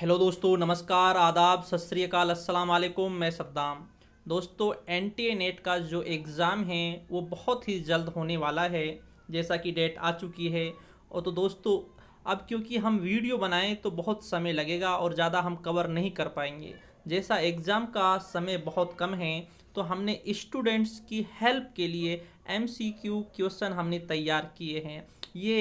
hello दोस्तों नमस्कार आदाब सत श्रीकाल अस्सलाम वालेकुम मैं सद्दाम दोस्तों एन टी नेट का जो एग्ज़ाम है वो बहुत ही जल्द होने वाला है जैसा कि डेट आ चुकी है और तो दोस्तों अब क्योंकि हम वीडियो बनाएं तो बहुत समय लगेगा और ज़्यादा हम कवर नहीं कर पाएंगे जैसा एग्ज़ाम का समय बहुत कम है तो हमने इस्टूडेंट्स की हेल्प के लिए एम सी क्यू क्वेश्चन हमने तैयार किए हैं ये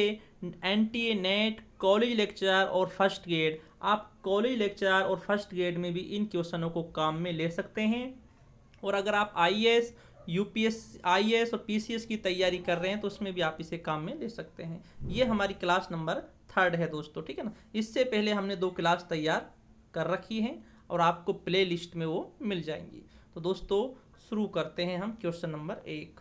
N T A NET college lecture और फर्स्ट ग्रेड आप कॉलेज लेक्चरर और फर्स्ट ग्रेड में भी इन क्वेश्चनों को काम में ले सकते हैं और अगर आप I S U P S I S और पी सी एस की तैयारी कर रहे हैं तो उसमें भी आप इसे काम में ले सकते हैं ये हमारी क्लास नंबर थर्ड है दोस्तों ठीक है ना इससे पहले हमने दो क्लास तैयार कर रखी हैं और आपको प्ले लिस्ट में वो मिल जाएंगी तो दोस्तों शुरू करते हैं हम क्वेश्चन नंबर एक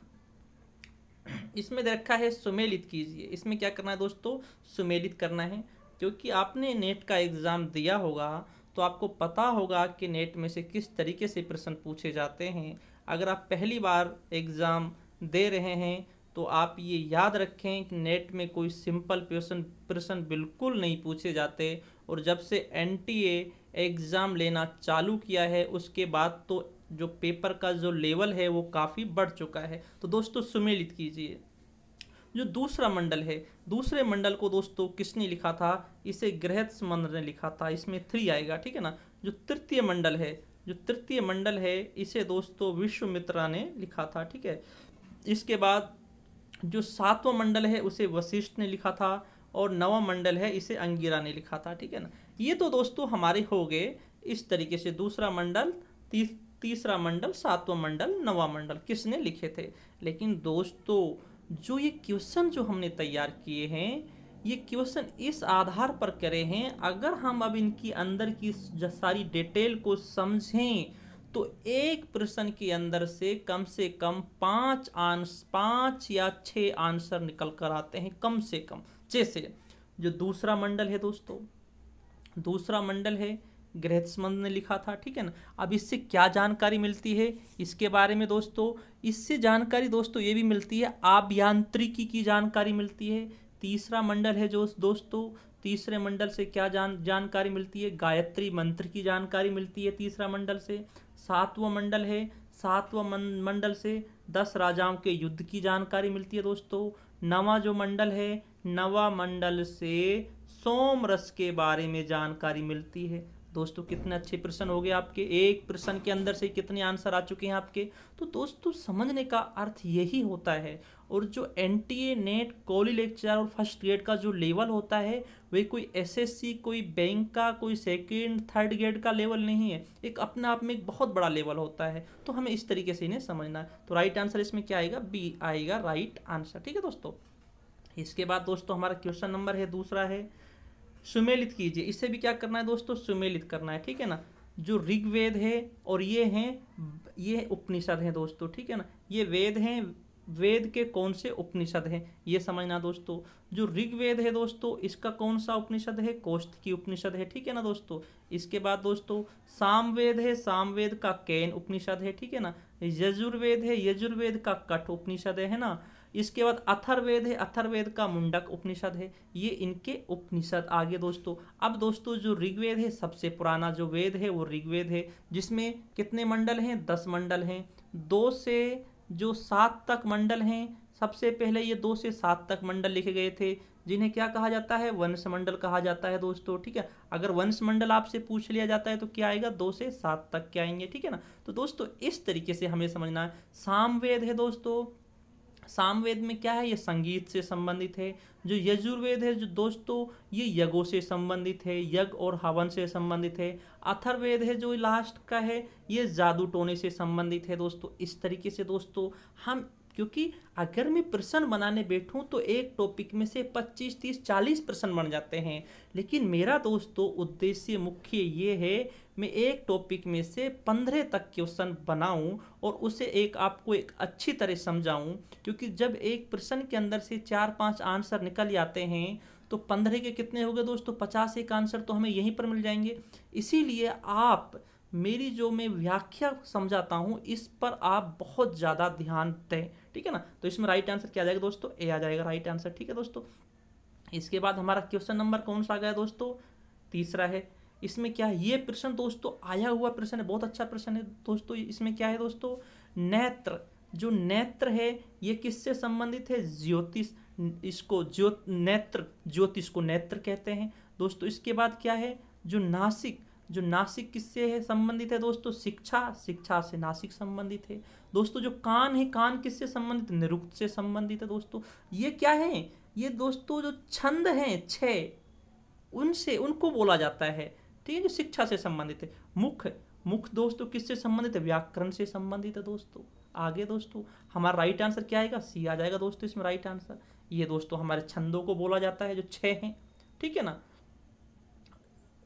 इसमें दे रखा है सुमेलित कीजिए इसमें क्या करना है दोस्तों सुमेलित करना है क्योंकि आपने नेट का एग्ज़ाम दिया होगा तो आपको पता होगा कि नेट में से किस तरीके से प्रश्न पूछे जाते हैं अगर आप पहली बार एग्ज़ाम दे रहे हैं तो आप ये याद रखें कि नेट में कोई सिंपल प्रश्न प्रश्न बिल्कुल नहीं पूछे जाते और जब से एन एग्ज़ाम लेना चालू किया है उसके बाद तो जो पेपर का जो लेवल है वो काफ़ी बढ़ चुका है तो दोस्तों सुमेलित कीजिए जो दूसरा मंडल है दूसरे मंडल को दोस्तों किसने लिखा था इसे गृह समंदर ने लिखा था इसमें थ्री आएगा ठीक है ना जो तृतीय मंडल है जो तृतीय मंडल है इसे दोस्तों विश्वमित्रा ने लिखा था ठीक है इसके बाद जो सातवां मंडल है उसे वशिष्ठ ने लिखा था और नवा मंडल है इसे अंगिरा ने लिखा था ठीक है ना ये तो दोस्तों हमारे हो गए इस तरीके से दूसरा मंडल तीस तीसरा मंडल सातवां मंडल नवा मंडल किसने लिखे थे लेकिन दोस्तों जो ये क्वेश्चन जो हमने तैयार किए हैं ये क्वेश्चन इस आधार पर करे हैं अगर हम अब इनकी अंदर की सारी डिटेल को समझें तो एक प्रश्न के अंदर से कम से कम पाँच आंस पाँच या छः आंसर निकल कर आते हैं कम से कम जैसे जो दूसरा मंडल है दोस्तों दूसरा मंडल है ग्रहस्मंद ने लिखा था ठीक है ना अब इससे क्या जानकारी मिलती है इसके बारे में दोस्तों इससे जानकारी दोस्तों ये भी मिलती है आभियांत्रिकी की जानकारी मिलती है तीसरा मंडल है जो दोस्तों तीसरे मंडल से क्या जान जानकारी मिलती है गायत्री मंत्र की जानकारी मिलती है तीसरा मंडल से सातवा मंडल है सातवा मंडल से दस राजाओं के युद्ध की जानकारी मिलती है दोस्तों नवा जो मंडल है नवा मंडल से सोम रस के बारे में जानकारी मिलती है दोस्तों कितने अच्छे प्रश्न हो गए आपके एक प्रश्न के अंदर से कितने आंसर आ चुके हैं आपके तो दोस्तों समझने का अर्थ यही होता है और जो N T A NET college lecture और फर्स्ट ग्रेड का जो लेवल होता है वह कोई एसएससी कोई बैंक का कोई सेकेंड थर्ड ग्रेड का लेवल नहीं है एक अपने आप में एक बहुत बड़ा लेवल होता है तो हमें इस तरीके से इन्हें समझना है तो राइट आंसर इसमें क्या आएगा बी आएगा राइट आंसर ठीक है दोस्तों इसके बाद दोस्तों हमारा क्वेश्चन नंबर है दूसरा है सुमेलित कीजिए इससे भी क्या करना है दोस्तों सुमेलित करना है ठीक है ना जो ऋग्वेद है और ये हैं ये उपनिषद हैं दोस्तों ठीक है ना ये वेद हैं वेद के कौन से उपनिषद हैं ये समझना दोस्तों जो ऋग्वेद है दोस्तों इसका कौन सा उपनिषद है कोष्ठ की उपनिषद है ठीक है ना दोस्तों इसके बाद दोस्तों सामवेद है सामवेद का कैन उपनिषद है ठीक है ना यजुर्वेद है यजुर्वेद का कठ उपनिषद है ना इसके बाद अथर्वेद है अथर्वेद का मुंडक उपनिषद है ये इनके उपनिषद आगे दोस्तों अब दोस्तों जो ऋग्वेद है सबसे पुराना जो वेद है वो ऋग्वेद है जिसमें कितने मंडल हैं दस मंडल हैं दो से जो सात तक मंडल हैं सबसे पहले ये दो से सात तक मंडल लिखे गए थे जिन्हें क्या कहा जाता है वंश मंडल कहा जाता है दोस्तों ठीक है अगर वंश मंडल आपसे पूछ लिया जाता है तो क्या आएगा दो से सात तक के आएंगे ठीक है ना तो दोस्तों इस तरीके से हमें समझना है सामवेद है दोस्तों सामवेद में क्या है ये संगीत से संबंधित है जो यजुर्वेद है जो दोस्तों ये यज्ञों से संबंधित है यज्ञ और हवन से संबंधित है अथर्वेद है जो लास्ट का है ये जादू टोने से संबंधित है दोस्तों इस तरीके से दोस्तों हम क्योंकि अगर मैं प्रश्न बनाने बैठूं तो एक टॉपिक में से 25, 30, 40 प्रश्न बन जाते हैं लेकिन मेरा दोस्तों उद्देश्य मुख्य ये है मैं एक टॉपिक में से पंद्रह तक क्वेश्चन बनाऊं और उसे एक आपको एक अच्छी तरह समझाऊं क्योंकि जब एक प्रश्न के अंदर से चार पांच आंसर निकल जाते हैं तो पंद्रह के कितने हो गए दोस्तों पचास एक आंसर तो हमें यहीं पर मिल जाएंगे इसीलिए आप मेरी जो मैं व्याख्या समझाता हूँ इस पर आप बहुत ज़्यादा ध्यान दें ठीक है ना तो इसमें राइट आंसर क्या आ जाएगा दोस्तों ए आ जाएगा राइट आंसर ठीक है दोस्तों इसके बाद हमारा क्वेश्चन नंबर कौन सा आ गया दोस्तों तीसरा है इसमें क्या है ये प्रश्न दोस्तों आया हुआ प्रश्न है बहुत अच्छा प्रश्न है दोस्तों इसमें क्या है दोस्तों नेत्र जो नेत्र है ये किससे संबंधित है ज्योतिष इसको ज्योत नेत्र ज्योतिष को नेत्र कहते हैं दोस्तों इसके बाद क्या है जो नासिक जो नासिक किससे है संबंधित है दोस्तों शिक्षा शिक्षा से नासिक संबंधित है दोस्तों जो कान है कान किससे संबंधित निरुक्त से संबंधित है दोस्तों ये क्या है ये दोस्तों जो छंद हैं छ उनसे उनको बोला जाता है तो ये जो शिक्षा से संबंधित है मुख्य मुख्य दोस्तों किससे संबंधित है व्याकरण से संबंधित है दोस्तों आगे दोस्तों हमारा राइट आंसर क्या आएगा सी आ जाएगा दोस्तों इसमें राइट आंसर ये दोस्तों हमारे छंदों को बोला जाता है जो छः हैं ठीक है ना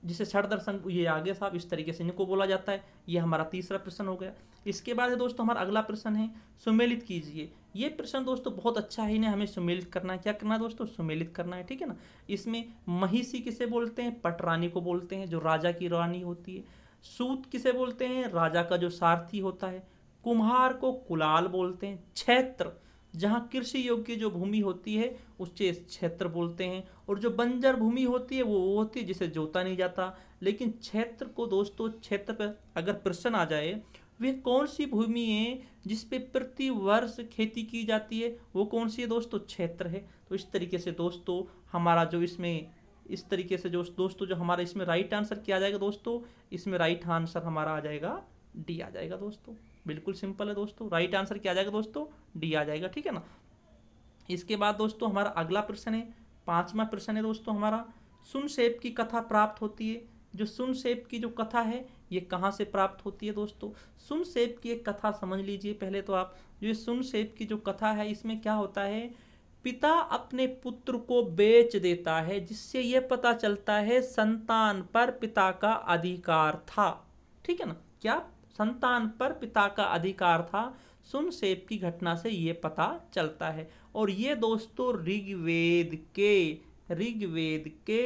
जिसे छठ दर्शन ये आगे साहब इस तरीके से इनको बोला जाता है ये हमारा तीसरा प्रश्न हो गया इसके बाद है दोस्तों हमारा अगला प्रश्न है सुमेलित कीजिए ये प्रश्न दोस्तों बहुत अच्छा है इन्हें हमें सुमेलित करना है क्या करना है दोस्तों सुमेलित करना है ठीक है ना इसमें महिषी किसे बोलते हैं पटरानी को बोलते हैं जो राजा की रानी होती है सूत किसे बोलते हैं राजा का जो सारथी होता है कुम्हार को कुलाल बोलते हैं क्षेत्र जहाँ कृषि योग्य जो भूमि होती है उससे क्षेत्र बोलते हैं और जो बंजर भूमि होती है वो वो होती है जिसे जोता नहीं जाता लेकिन क्षेत्र को दोस्तों क्षेत्र पर अगर प्रश्न आ जाए वे कौन सी भूमि है जिस पे प्रति वर्ष खेती की जाती है वो कौन सी है दोस्तों क्षेत्र है तो इस तरीके से दोस्तों हमारा जो इसमें इस तरीके से जो दोस्तों जो हमारा इसमें राइट आंसर क्या आ जाएगा दोस्तों इसमें राइट आंसर हमारा आ जाएगा डी आ जाएगा दोस्तों बिल्कुल सिंपल है दोस्तों राइट आंसर क्या आ जाएगा दोस्तों डी आ जाएगा ठीक है ना इसके बाद दोस्तों हमारा अगला प्रश्न है पांचवा प्रश्न है दोस्तों हमारा सुनसेप की कथा प्राप्त होती है जो सुन सेप की जो कथा है ये कहाँ से प्राप्त होती है दोस्तों सुनसेप की एक कथा समझ लीजिए पहले तो आप जो ये सेप की जो कथा है इसमें क्या होता है पिता अपने पुत्र को बेच देता है जिससे यह पता चलता है संतान पर पिता का अधिकार था ठीक है ना क्या संतान पर पिता का अधिकार था सुनसेप की घटना से ये पता चलता है और ये दोस्तों ऋग्वेद के ऋग्वेद के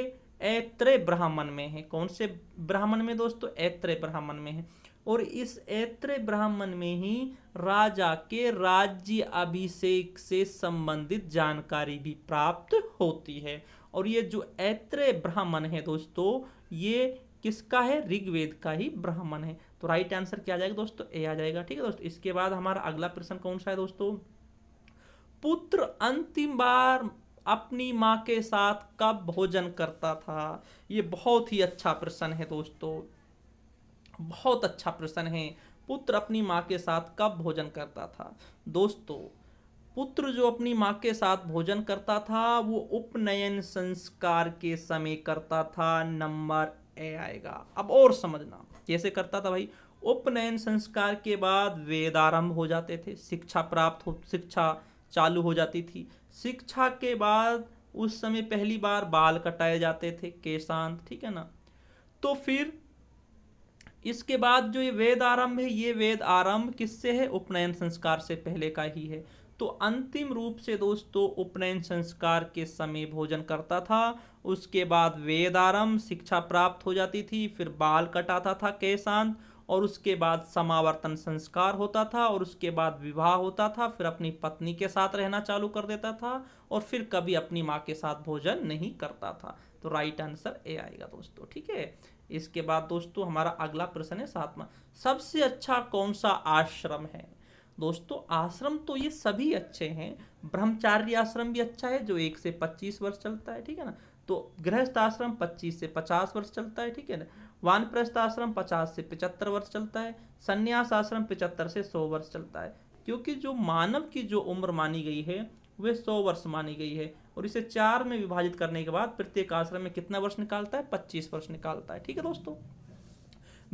ऐत्रे ब्राह्मण में है कौन से ब्राह्मण में दोस्तों ऐत्र ब्राह्मण में है और इस ऐत्रे ब्राह्मण में ही राजा के राज्य अभिषेक से संबंधित जानकारी भी प्राप्त होती है और ये जो ऐत्र ब्राह्मण है दोस्तों ये किसका है ऋग्वेद का ही ब्राह्मण है तो राइट आंसर क्या आ जाएगा दोस्तों ए आ जाएगा ठीक है दोस्तों इसके बाद हमारा अगला प्रश्न कौन सा है दोस्तों पुत्र अंतिम बार अपनी माँ के साथ कब भोजन करता था ये बहुत ही अच्छा प्रश्न है दोस्तों बहुत अच्छा प्रश्न है पुत्र अपनी माँ के साथ कब भोजन करता था दोस्तों पुत्र जो अपनी माँ के साथ भोजन करता था वो उपनयन संस्कार के समय करता था नंबर ए आएगा अब और समझना कैसे करता था भाई उपनयन संस्कार के बाद वेद आरंभ हो जाते थे शिक्षा प्राप्त हो शिक्षा चालू हो जाती थी शिक्षा के बाद उस समय पहली बार बाल कटाए जाते थे केशांत ठीक है ना तो फिर इसके बाद जो ये वेद आरंभ है ये वेद आरंभ किससे है उपनयन संस्कार से पहले का ही है तो अंतिम रूप से दोस्तों उपनयन संस्कार के समय भोजन करता था उसके बाद वेदारम शिक्षा प्राप्त हो जाती थी फिर बाल कटाता था केशांत और उसके बाद समावर्तन संस्कार होता था और उसके बाद विवाह होता था फिर अपनी पत्नी के साथ रहना चालू कर देता था और फिर कभी अपनी माँ के साथ भोजन नहीं करता था तो राइट आंसर ए आएगा दोस्तों ठीक है इसके बाद दोस्तों हमारा अगला प्रश्न है सातवा सबसे अच्छा कौन सा आश्रम है दोस्तों आश्रम तो ये सभी अच्छे हैं ब्रह्मचार्य आश्रम भी अच्छा है जो एक से पच्चीस वर्ष चलता है ठीक है ना तो गृहस्थ आश्रम पच्चीस से पचास वर्ष चलता है ठीक है ना वानप्रस्थ आश्रम पचास से पिचहत्तर वर्ष चलता है संन्यास आश्रम पिचहत्तर से सौ वर्ष चलता है क्योंकि जो मानव की जो उम्र मानी गई है वह सौ वर्ष मानी गई है और इसे चार में विभाजित करने के बाद प्रत्येक आश्रम में कितना वर्ष निकालता है पच्चीस वर्ष निकालता है ठीक है दोस्तों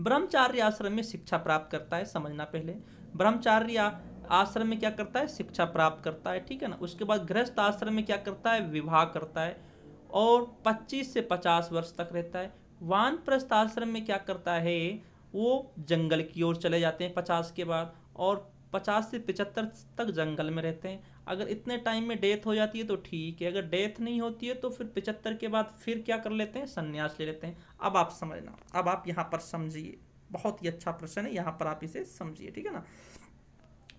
ब्रह्मचार्य आश्रम में शिक्षा प्राप्त करता है समझना पहले ब्रह्मचार्य आश्रम में क्या करता है शिक्षा प्राप्त करता है ठीक है ना उसके बाद गृहस्थ आश्रम में क्या करता है विवाह करता है और 25 से 50 वर्ष तक रहता है वानप्रस्थ आश्रम में क्या करता है वो जंगल की ओर चले जाते हैं पचास के बाद और पचास से 75 तक जंगल में रहते हैं अगर इतने टाइम में डेथ हो जाती है तो ठीक है अगर डेथ नहीं होती है तो फिर पिचहत्तर के बाद फिर क्या कर लेते हैं संन्यास ले लेते हैं अब आप समझना अब आप यहाँ पर समझिए बहुत ही अच्छा प्रश्न है यहाँ पर आप इसे समझिए ठीक है ना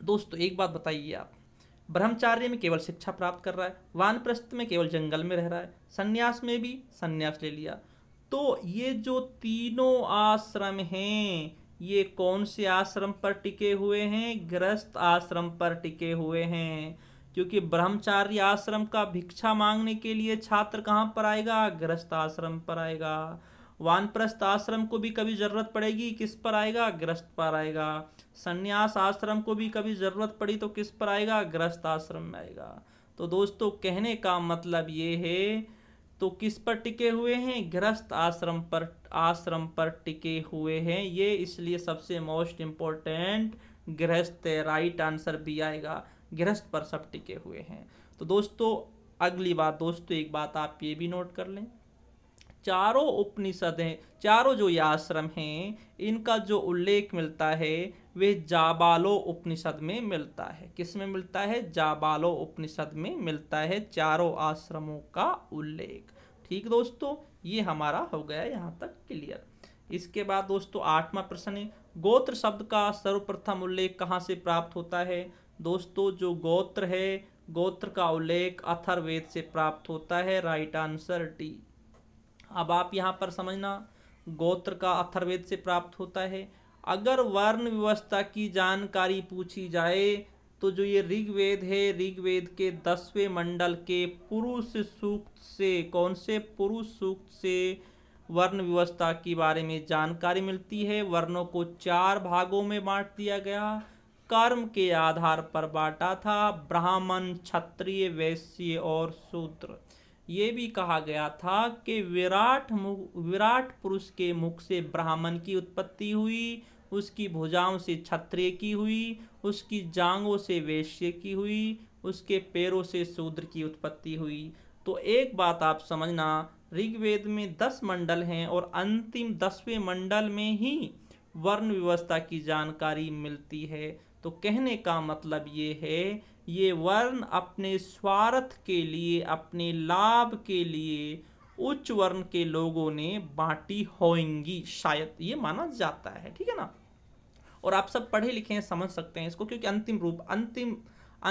दोस्तों एक बात बताइए आप ब्रह्मचार्य में केवल शिक्षा प्राप्त कर रहा है वानप्रस्थ में केवल जंगल में रह रहा है संन्यास में भी संन्यास ले लिया तो ये जो तीनों आश्रम हैं ये कौन से आश्रम पर टिके हुए हैं ग्रस्त आश्रम पर टिके हुए हैं क्योंकि ब्रह्मचार्य आश्रम का भिक्षा मांगने के लिए छात्र कहाँ पर आएगा ग्रस्त आश्रम पर आएगा वानप्रस्थ आश्रम को भी कभी जरूरत पड़ेगी किस पर आएगा ग्रस्त पर आएगा संन्यास आश्रम को भी कभी जरूरत पड़ी तो किस पर आएगा ग्रस्त आश्रम में आएगा तो दोस्तों कहने का मतलब ये है तो किस पर टिके हुए हैं ग्रस्त आश्रम पर आश्रम पर टिके हुए हैं ये इसलिए सबसे मोस्ट इम्पोर्टेंट गृहस्थ राइट आंसर भी आएगा गृहस्थ पर सब टिके हुए हैं तो दोस्तों अगली बात दोस्तों एक बात आप ये भी नोट कर लें चारों उपनिषद हैं चारों जो ये आश्रम हैं इनका जो उल्लेख मिलता है वे जाबालो उपनिषद में मिलता है किस में मिलता है जाबालो उपनिषद में मिलता है चारों आश्रमों का उल्लेख ठीक दोस्तों ये हमारा हो गया यहाँ तक क्लियर इसके बाद दोस्तों आठवां प्रश्न है गोत्र शब्द का सर्वप्रथम उल्लेख कहाँ से प्राप्त होता है दोस्तों जो गोत्र है गोत्र का उल्लेख अथर्वेद से प्राप्त होता है राइट आंसर डी अब आप यहाँ पर समझना गोत्र का अथर्वेद से प्राप्त होता है अगर वर्ण व्यवस्था की जानकारी पूछी जाए तो जो ये ऋग्वेद है ऋग्वेद के दसवें मंडल के पुरुष सूक्त से कौन से पुरुष सूक्त से वर्ण व्यवस्था के बारे में जानकारी मिलती है वर्णों को चार भागों में बांट दिया गया कर्म के आधार पर बांटा था ब्राह्मण क्षत्रिय वैश्य और शूद्र ये भी कहा गया था कि विराट विराट पुरुष के मुख से ब्राह्मण की उत्पत्ति हुई उसकी भुजाओं से क्षत्रिय की हुई उसकी जांगों से वैश्य की हुई उसके पैरों से शूद्र की उत्पत्ति हुई तो एक बात आप समझना ऋग्वेद में दस मंडल हैं और अंतिम दसवें मंडल में ही वर्ण व्यवस्था की जानकारी मिलती है तो कहने का मतलब ये है ये वर्ण अपने स्वार्थ के लिए अपने लाभ के लिए उच्च वर्ण के लोगों ने बांटी होंगी शायद ये माना जाता है ठीक है ना और आप सब पढ़े लिखे हैं समझ सकते हैं इसको क्योंकि अंतिम रूप अंतिम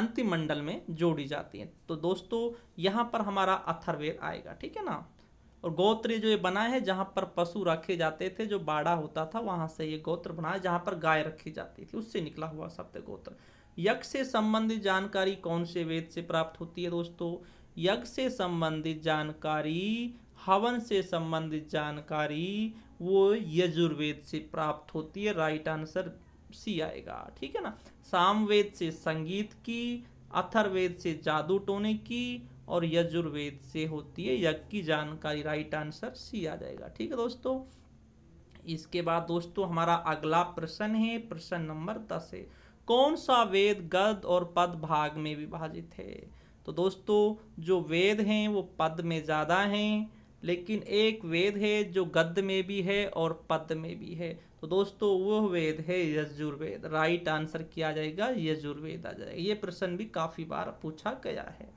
अंतिम मंडल में जोड़ी जाती है तो दोस्तों यहाँ पर हमारा अथर्वेद आएगा ठीक है ना और गोत्र जो ये बना है जहाँ पर पशु रखे जाते थे जो बाड़ा होता था वहाँ से ये गोत्र बना जहाँ पर गाय रखी जाती थी उससे निकला हुआ शब्द गोत्र यज्ञ से संबंधित जानकारी कौन से वेद से प्राप्त होती है दोस्तों यज्ञ से संबंधित जानकारी हवन से संबंधित जानकारी वो यजुर्वेद से प्राप्त होती है राइट आंसर सी आएगा ठीक है ना सामवेद से संगीत की अथर्वेद से जादू टोने की और यजुर्वेद से होती है यज्ञ की जानकारी राइट आंसर सी आ जाएगा ठीक है दोस्तों इसके बाद दोस्तों हमारा अगला प्रश्न है प्रश्न नंबर दस है कौन सा वेद गद और पद भाग में विभाजित है तो दोस्तों जो वेद हैं वो पद में ज़्यादा हैं लेकिन एक वेद है जो गद्य में भी है और पद में भी है तो दोस्तों वो वेद है यजुर्वेद राइट आंसर किया जाएगा यजुर्वेद आ जाएगा ये प्रश्न भी काफ़ी बार पूछा गया है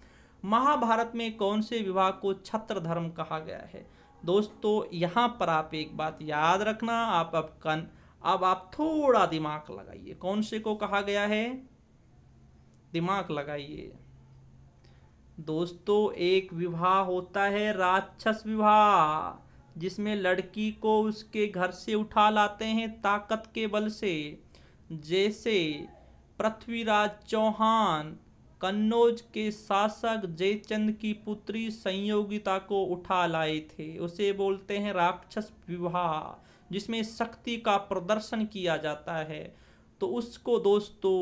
महाभारत में कौन से विभाग को छत्र धर्म कहा गया है दोस्तों यहाँ पर आप एक बात याद रखना आप अब कन अब आप थोड़ा दिमाग लगाइए कौन से को कहा गया है दिमाग लगाइए दोस्तों एक विवाह होता है राक्षस विवाह जिसमें लड़की को उसके घर से उठा लाते हैं ताकत के बल से जैसे पृथ्वीराज चौहान कन्नौज के शासक जयचंद की पुत्री संयोगिता को उठा लाए थे उसे बोलते हैं राक्षस विवाह जिसमें शक्ति का प्रदर्शन किया जाता है तो उसको दोस्तों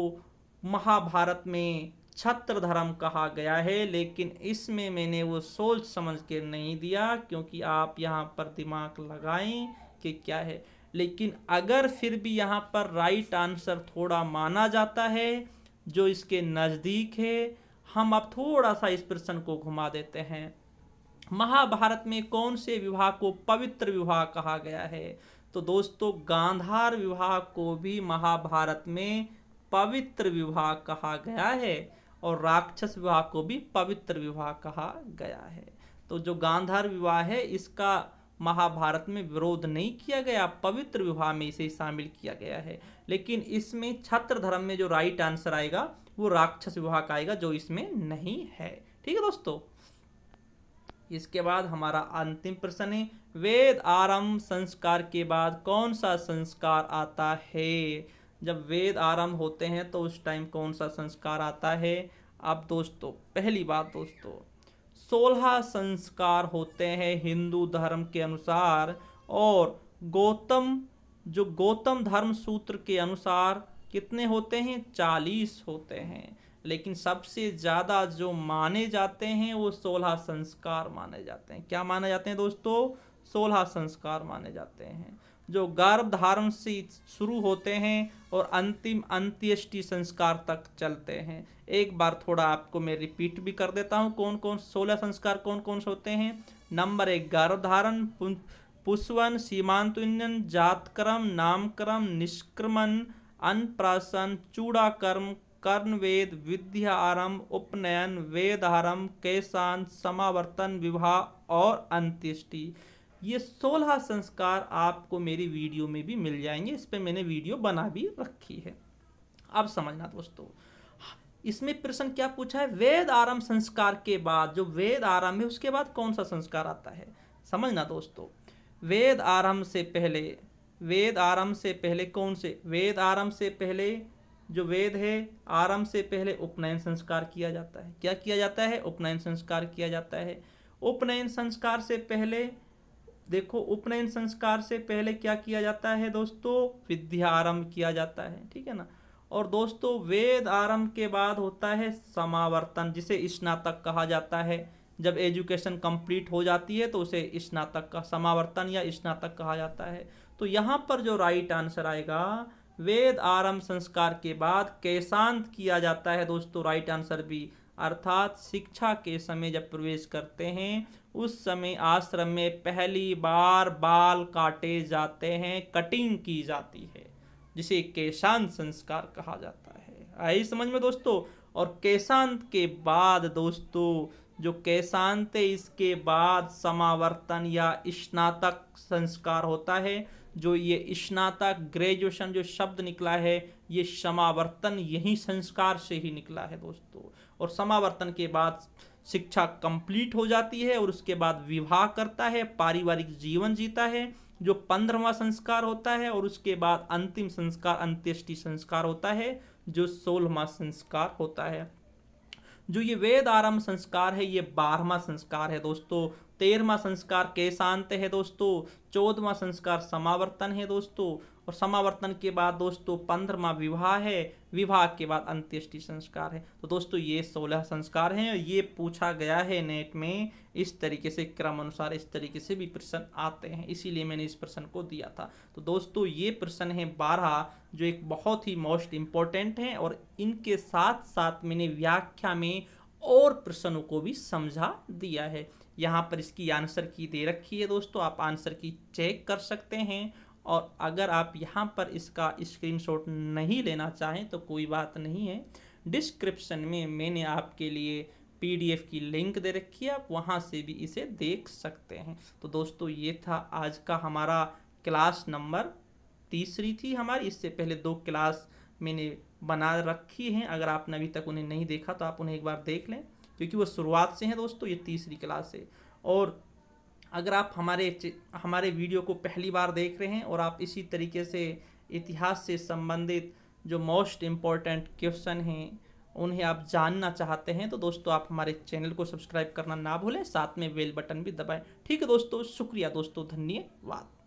महाभारत में छत्र धर्म कहा गया है लेकिन इसमें मैंने वो सोच समझ के नहीं दिया क्योंकि आप यहाँ पर दिमाग लगाएं कि क्या है लेकिन अगर फिर भी यहाँ पर राइट आंसर थोड़ा माना जाता है जो इसके नज़दीक है हम अब थोड़ा सा इस प्रश्न को घुमा देते हैं महाभारत में कौन से विवाह को पवित्र विवाह कहा गया है तो दोस्तों गांधार विवाह को भी महाभारत में पवित्र विवाह कहा गया है और राक्षस विवाह को भी पवित्र विवाह कहा गया है तो जो गांधार विवाह है इसका महाभारत में विरोध नहीं किया गया पवित्र विवाह में इसे शामिल किया गया है लेकिन इसमें छत्र धर्म में जो राइट आंसर आएगा वो राक्षस विवाह का आएगा जो इसमें नहीं है ठीक है दोस्तों इसके बाद हमारा अंतिम प्रश्न है वेद आरंभ संस्कार के बाद कौन सा संस्कार आता है जब वेद आरंभ होते हैं तो उस टाइम कौन सा संस्कार आता है अब दोस्तों पहली बात दोस्तों सोलह संस्कार होते हैं हिंदू धर्म के अनुसार और गौतम जो गौतम धर्म सूत्र के अनुसार कितने होते हैं चालीस होते हैं लेकिन सबसे ज़्यादा जो माने जाते हैं वो सोलह संस्कार माने जाते हैं क्या माने जाते हैं दोस्तों सोलह संस्कार माने जाते हैं जो गर्भ धारण से शुरू होते हैं और अंतिम अंत्येष्टि संस्कार तक चलते हैं एक बार थोड़ा आपको मैं रिपीट भी कर देता हूँ कौन कौन सोलह संस्कार कौन कौन से होते हैं नंबर एक गर्भधारण पुष्वन सीमांतुन्यन जातक्रम नामक्रम निष्क्रमण अनप्रासन चूड़ाकर्म कर्ण वेद विद्या आरंभ उपनयन वेद आरंभ केशान समावर्तन विवाह और अंत्येष्टि ये सोलह संस्कार आपको मेरी वीडियो में भी मिल जाएंगे इस पर मैंने वीडियो बना भी रखी है अब समझना दोस्तों इसमें प्रश्न क्या पूछा है वेद आरंभ संस्कार के बाद जो वेद आरंभ है उसके बाद कौन सा संस्कार आता है समझना दोस्तों वेद आरंभ से पहले वेद आरंभ से पहले कौन से वेद आरंभ से पहले जो वेद है आरंभ से पहले उपनयन संस्कार किया जाता है क्या किया जाता है उपनयन संस्कार किया जाता है उपनयन संस्कार से पहले देखो उपनयन संस्कार से पहले क्या किया जाता है दोस्तों विद्या आरंभ किया जाता है ठीक है ना और दोस्तों वेद आरंभ के बाद होता है समावर्तन जिसे स्नातक कहा जाता है जब एजुकेशन कंप्लीट हो जाती है तो उसे स्नातक का समावर्तन या स्नातक कहा जाता है तो यहाँ पर जो राइट आंसर आएगा वेद आरंभ संस्कार के बाद कैशांत किया जाता है दोस्तों राइट आंसर भी अर्थात शिक्षा के समय जब प्रवेश करते हैं उस समय आश्रम में पहली बार बाल काटे जाते हैं कटिंग की जाती है जिसे केशांत संस्कार कहा जाता है आई समझ में दोस्तों और केशांत के बाद दोस्तों जो केशांत इसके बाद समावर्तन या स्नातक संस्कार होता है जो ये स्नातक ग्रेजुएशन जो शब्द निकला है ये समावर्तन यही संस्कार से ही निकला है दोस्तों और समावर्तन के बाद शिक्षा कंप्लीट हो जाती है और उसके बाद विवाह करता है पारिवारिक जीवन जीता है जो पंद्रहवा संस्कार होता है और उसके बाद अंतिम संस्कार अंत्येष्टि संस्कार होता है जो सोलहवा संस्कार होता है जो ये वेद आरंभ संस्कार है ये बारहवा संस्कार है दोस्तों तेरहवा संस्कार केशांत है दोस्तों चौदहवा संस्कार समावर्तन है दोस्तों और समावर्तन के बाद दोस्तों पंद्रहवा विवाह है विवाह के बाद अंत्येष्टि संस्कार है तो दोस्तों ये सोलह संस्कार हैं और ये पूछा गया है नेट में इस तरीके से क्रम अनुसार इस तरीके से भी प्रश्न आते हैं इसीलिए मैंने इस प्रश्न को दिया था तो दोस्तों ये प्रश्न है बारह जो एक बहुत ही मोस्ट इम्पॉर्टेंट है और इनके साथ साथ मैंने व्याख्या में और प्रश्नों को भी समझा दिया है यहाँ पर इसकी आंसर की दे रखी है दोस्तों आप आंसर की चेक कर सकते हैं और अगर आप यहाँ पर इसका स्क्रीनशॉट नहीं लेना चाहें तो कोई बात नहीं है डिस्क्रिप्शन में मैंने आपके लिए पीडीएफ की लिंक दे रखी है आप वहाँ से भी इसे देख सकते हैं तो दोस्तों ये था आज का हमारा क्लास नंबर तीसरी थी हमारी इससे पहले दो क्लास मैंने बना रखी हैं अगर आपने अभी तक उन्हें नहीं देखा तो आप उन्हें एक बार देख लें क्योंकि वो शुरुआत से हैं दोस्तों ये तीसरी क्लास से और अगर आप हमारे हमारे वीडियो को पहली बार देख रहे हैं और आप इसी तरीके से इतिहास से संबंधित जो मोस्ट इम्पॉर्टेंट क्वेश्चन हैं उन्हें आप जानना चाहते हैं तो दोस्तों आप हमारे चैनल को सब्सक्राइब करना ना भूलें साथ में बेल बटन भी दबाएं ठीक है दोस्तों शुक्रिया दोस्तों धन्यवाद